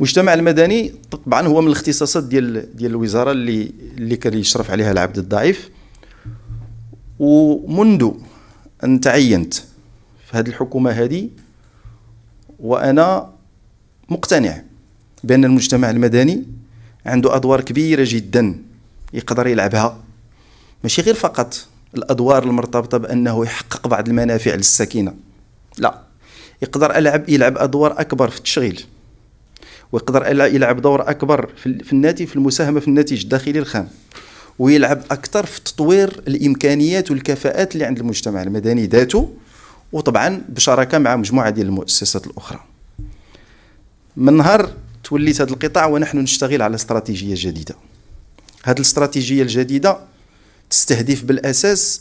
المجتمع المدني طبعا هو من الاختصاصات ديال ديال الوزاره اللي اللي كان يشرف عليها العبد الضعيف ومنذ ان تعينت في هذه الحكومه هذه وانا مقتنع بان المجتمع المدني عنده ادوار كبيره جدا يقدر يلعبها ماشي غير فقط الادوار المرتبطه بانه يحقق بعض المنافع للسكينه لا يقدر العب يلعب ادوار اكبر في التشغيل ويقدر يلعب دور اكبر في الناتج في المساهمه في الناتج الداخلي الخام ويلعب اكثر في تطوير الامكانيات والكفاءات اللي عند المجتمع المدني ذاته وطبعا بشراكه مع مجموعه ديال المؤسسات الاخرى من نهار توليت هذا القطاع ونحن نشتغل على استراتيجيه جديده هذه الاستراتيجيه الجديده تستهدف بالاساس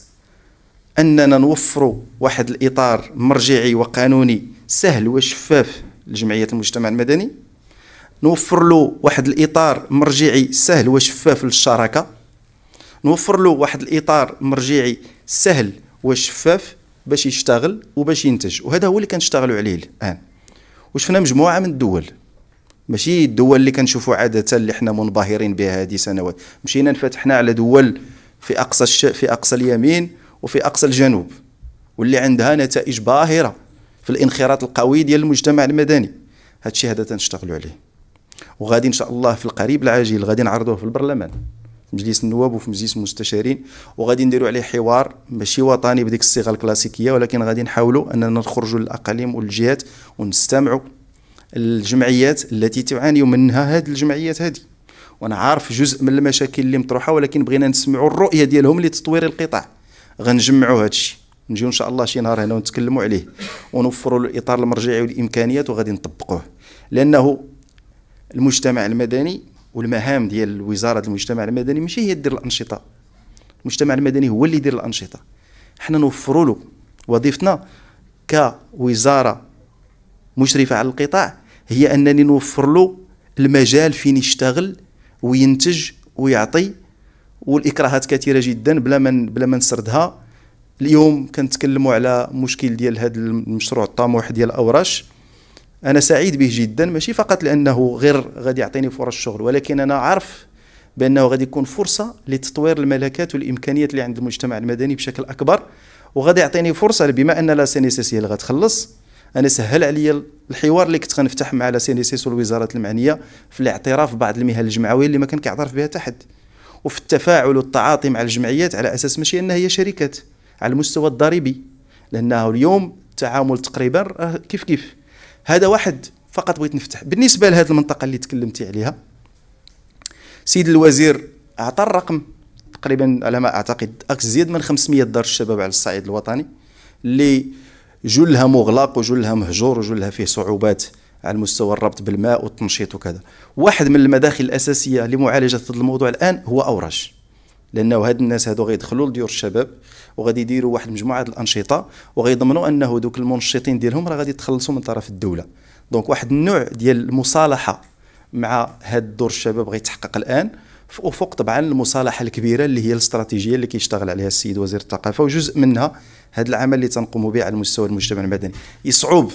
اننا نوفروا واحد الاطار مرجعي وقانوني سهل وشفاف لجمعيات المجتمع المدني نوفر له واحد الاطار مرجعي سهل وشفاف للشراكه نوفر له واحد الاطار مرجعي سهل وشفاف باش يشتغل وباش ينتج وهذا هو اللي كنشتغلوا عليه الان وشفنا مجموعه من الدول ماشي الدول اللي كنشوفوا عاده اللي حنا منبهرين بها هذه سنوات مشينا فتحنا على دول في اقصى الش... في اقصى اليمين وفي اقصى الجنوب واللي عندها نتائج باهره في الانخراط القوي ديال المجتمع المدني هذا الشيء هذا تنشتغلوا عليه وغادي ان شاء الله في القريب العاجل غادي نعرضوه في البرلمان مجلس النواب وفي مجلس المستشارين وغادي نديروا عليه حوار ماشي وطني بديك الصيغه الكلاسيكيه ولكن غادي نحاولوا اننا نخرجوا للاقاليم والجهات ونستمعوا الجمعيات التي تعاني منها هذه الجمعيات هذه وانا عارف جزء من المشاكل اللي مطروحه ولكن بغينا نسمعوا الرؤيه ديالهم لتطوير القطاع غنجمعوا هذا الشيء نجيو ان شاء الله شي نهار هنا ونتكلموا عليه ونوفروا الاطار المرجعي والامكانيات وغادي نطبقوه لانه المجتمع المدني والمهام ديال وزاره المجتمع المدني ماشي هي دير الانشطه المجتمع المدني هو اللي يدير الانشطه حنا نوفروا له وظيفتنا كوزاره مشرفه على القطاع هي انني نوفر له المجال فين يشتغل وينتج ويعطي والاكراهات كثيره جدا بلا ما بلا ما نسردها اليوم كنتكلموا على مشكل ديال هذا المشروع الطموح ديال الاوراش انا سعيد به جدا ماشي فقط لانه غير غادي يعطيني فرص شغل ولكن انا عارف بانه غادي يكون فرصه لتطوير الملكات والامكانيات اللي عند المجتمع المدني بشكل اكبر وغادي يعطيني فرصه بما ان لا سينيسيسيال غتخلص انا سهل عليا الحوار اللي كنت غنفتح مع لا اس والوزارات المعنيه في الاعتراف بعض المهن الجمعويه اللي ما كان كيعترف بها حتى حد وفي التفاعل والتعاطي مع الجمعيات على اساس ماشي انها هي شركات على المستوى الضريبي لانه اليوم التعامل تقريبا كيف كيف هذا واحد فقط بغيت نفتح بالنسبه لهذه المنطقه اللي تكلمتي عليها سيد الوزير اعطى الرقم تقريبا على ما اعتقد زيد من 500 دار الشباب على الصعيد الوطني اللي جلها مغلق وجلها مهجور وجلها فيه صعوبات على مستوى الربط بالماء والتنشيط وكذا واحد من المداخل الأساسية لمعالجة هذا الموضوع الآن هو أوراج لانه هاد الناس هادو غيدخلوا لديور الشباب وغادي يديروا واحد مجموعه الانشطه وغيضمنوا انه دوك المنشطين ديالهم راه غادي يتخلصوا من طرف الدوله دونك واحد النوع ديال المصالحه مع هاد دور الشباب غيتحقق الان في افق طبعا المصالحه الكبيره اللي هي الاستراتيجيه اللي كيشتغل عليها السيد وزير الثقافه وجزء منها هذا العمل اللي تنقوم به على مستوى المجتمع المدني يصعب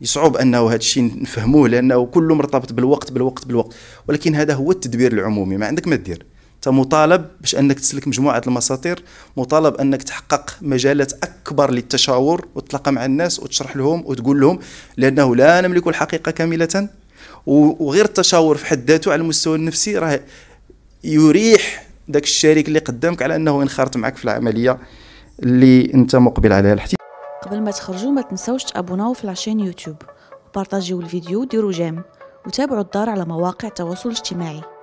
يصعب انه هذا الشيء نفهموه لانه كله مرتبط بالوقت بالوقت بالوقت ولكن هذا هو التدبير العمومي ما عندك ما دير انت مطالب باش انك تسلك مجموعه المساطير مطالب انك تحقق مجالات اكبر للتشاور وتتلاقى مع الناس وتشرح لهم وتقول لهم لانه لا نملك الحقيقه كامله وغير التشاور في حد ذاته على المستوى النفسي راه يريح ذاك الشريك اللي قدامك على انه ينخرط معك في العمليه اللي انت مقبل عليها الحتي قبل ما تخرجوا ما تنساوش تابوناو في لاشين يوتيوب وبارطاجيو الفيديو وديروا جيم وتابعوا الدار على مواقع التواصل الاجتماعي